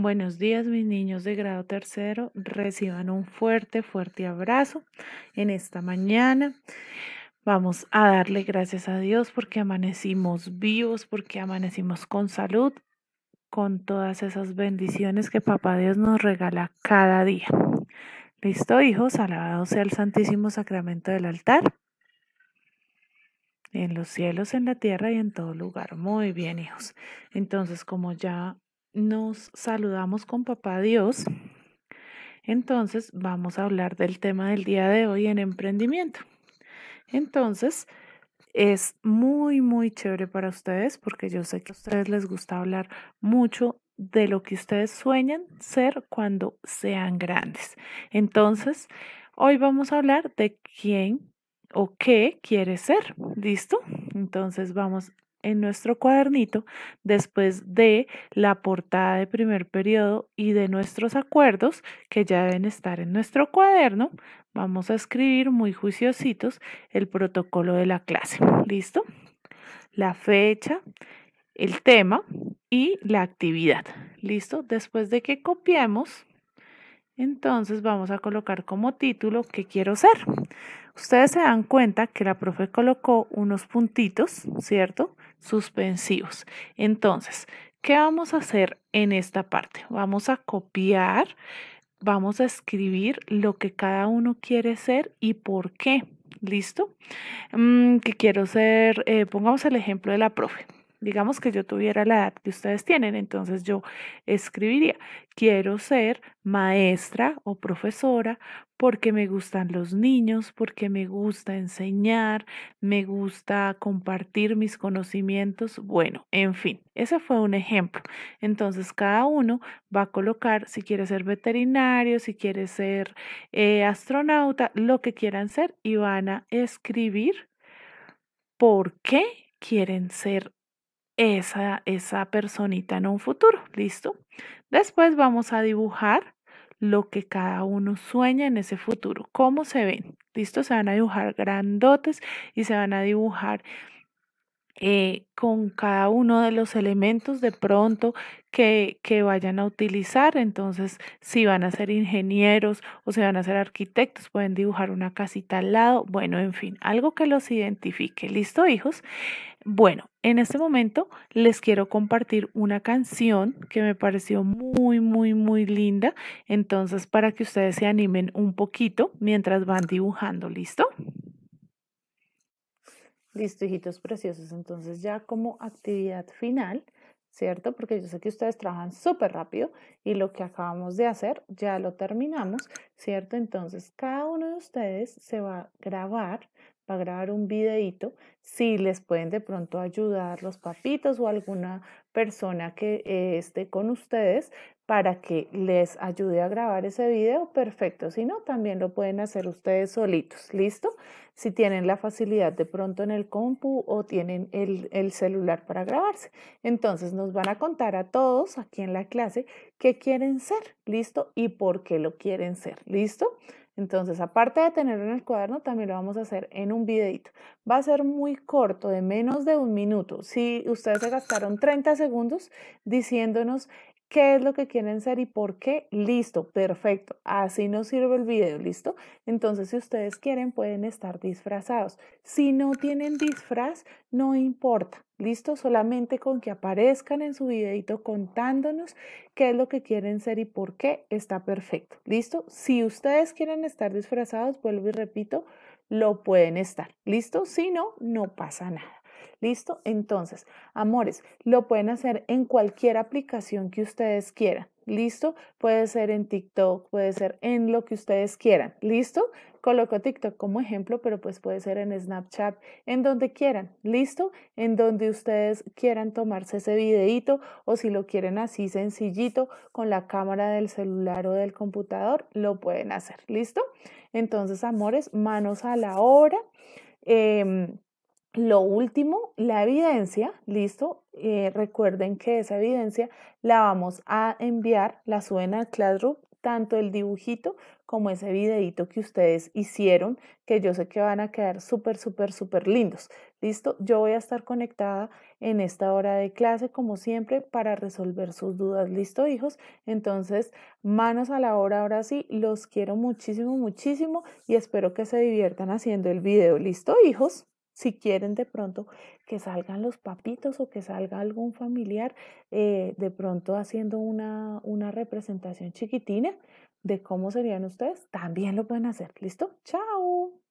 Buenos días, mis niños de grado tercero. Reciban un fuerte, fuerte abrazo en esta mañana. Vamos a darle gracias a Dios porque amanecimos vivos, porque amanecimos con salud, con todas esas bendiciones que Papá Dios nos regala cada día. Listo, hijos, alabado sea el Santísimo Sacramento del altar. En los cielos, en la tierra y en todo lugar. Muy bien, hijos. Entonces, como ya nos saludamos con Papá Dios, entonces vamos a hablar del tema del día de hoy en emprendimiento. Entonces, es muy, muy chévere para ustedes porque yo sé que a ustedes les gusta hablar mucho de lo que ustedes sueñan ser cuando sean grandes. Entonces, hoy vamos a hablar de quién o qué quiere ser. ¿Listo? Entonces, vamos en nuestro cuadernito después de la portada de primer periodo y de nuestros acuerdos que ya deben estar en nuestro cuaderno. Vamos a escribir muy juiciositos el protocolo de la clase. ¿Listo? La fecha, el tema y la actividad. ¿Listo? Después de que copiemos, entonces vamos a colocar como título que quiero ser. Ustedes se dan cuenta que la profe colocó unos puntitos, ¿cierto? suspensivos. Entonces, ¿qué vamos a hacer en esta parte? Vamos a copiar, vamos a escribir lo que cada uno quiere ser y por qué. ¿Listo? ¿Qué mm, que quiero ser, eh, pongamos el ejemplo de la profe digamos que yo tuviera la edad que ustedes tienen, entonces yo escribiría, quiero ser maestra o profesora porque me gustan los niños, porque me gusta enseñar, me gusta compartir mis conocimientos. Bueno, en fin, ese fue un ejemplo. Entonces, cada uno va a colocar si quiere ser veterinario, si quiere ser eh, astronauta, lo que quieran ser y van a escribir por qué quieren ser esa, esa personita en un futuro, ¿listo? Después vamos a dibujar lo que cada uno sueña en ese futuro, cómo se ven, ¿listo? Se van a dibujar grandotes y se van a dibujar eh, con cada uno de los elementos de pronto que, que vayan a utilizar. Entonces, si van a ser ingenieros o si van a ser arquitectos, pueden dibujar una casita al lado. Bueno, en fin, algo que los identifique. ¿Listo, hijos? Bueno, en este momento les quiero compartir una canción que me pareció muy, muy, muy linda. Entonces, para que ustedes se animen un poquito mientras van dibujando, ¿listo? Listo, hijitos preciosos. Entonces ya como actividad final, ¿cierto? Porque yo sé que ustedes trabajan súper rápido y lo que acabamos de hacer ya lo terminamos, ¿cierto? Entonces cada uno de ustedes se va a grabar, va a grabar un videito, si les pueden de pronto ayudar los papitos o alguna persona que eh, esté con ustedes para que les ayude a grabar ese video, perfecto. Si no, también lo pueden hacer ustedes solitos, ¿listo? si tienen la facilidad de pronto en el compu o tienen el, el, celular para grabarse. Entonces nos van a contar a todos aquí en la clase qué quieren ser, ¿listo? Y por qué lo quieren ser, ¿listo? Entonces, aparte de tenerlo en el cuaderno, también lo vamos a hacer en un videito. Va a ser muy corto, de menos de un minuto. Si ustedes se gastaron 30 segundos diciéndonos qué es lo que quieren ser y por qué. Listo, perfecto. Así nos sirve el video, listo. Entonces, si ustedes quieren, pueden estar disfrazados. Si no tienen disfraz, no importa. Listo, solamente con que aparezcan en su videito contándonos qué es lo que quieren ser y por qué está perfecto. Listo, si ustedes quieren estar disfrazados, vuelvo y repito, lo pueden estar. Listo, si no, no pasa nada. ¿Listo? Entonces, amores, lo pueden hacer en cualquier aplicación que ustedes quieran. ¿Listo? Puede ser en TikTok, puede ser en lo que ustedes quieran. ¿Listo? Coloco TikTok como ejemplo, pero pues puede ser en Snapchat, en donde quieran. ¿Listo? En donde ustedes quieran tomarse ese videito o si lo quieren así sencillito con la cámara del celular o del computador, lo pueden hacer. ¿Listo? Entonces, amores, manos a la obra. Em, lo último, la evidencia, listo. Eh, recuerden que esa evidencia la vamos a enviar, la suben al Classroom, tanto el dibujito como ese videito que ustedes hicieron, que yo sé que van a quedar súper, súper, súper lindos. Listo, yo voy a estar conectada en esta hora de clase, como siempre, para resolver sus dudas. Listo, hijos. Entonces, manos a la obra, ahora sí, los quiero muchísimo, muchísimo y espero que se diviertan haciendo el video. Listo, hijos si quieren de pronto que salgan los papitos o que salga algún familiar, eh, de pronto haciendo una, una representación chiquitina de cómo serían ustedes, también lo pueden hacer. ¿Listo? ¡Chao!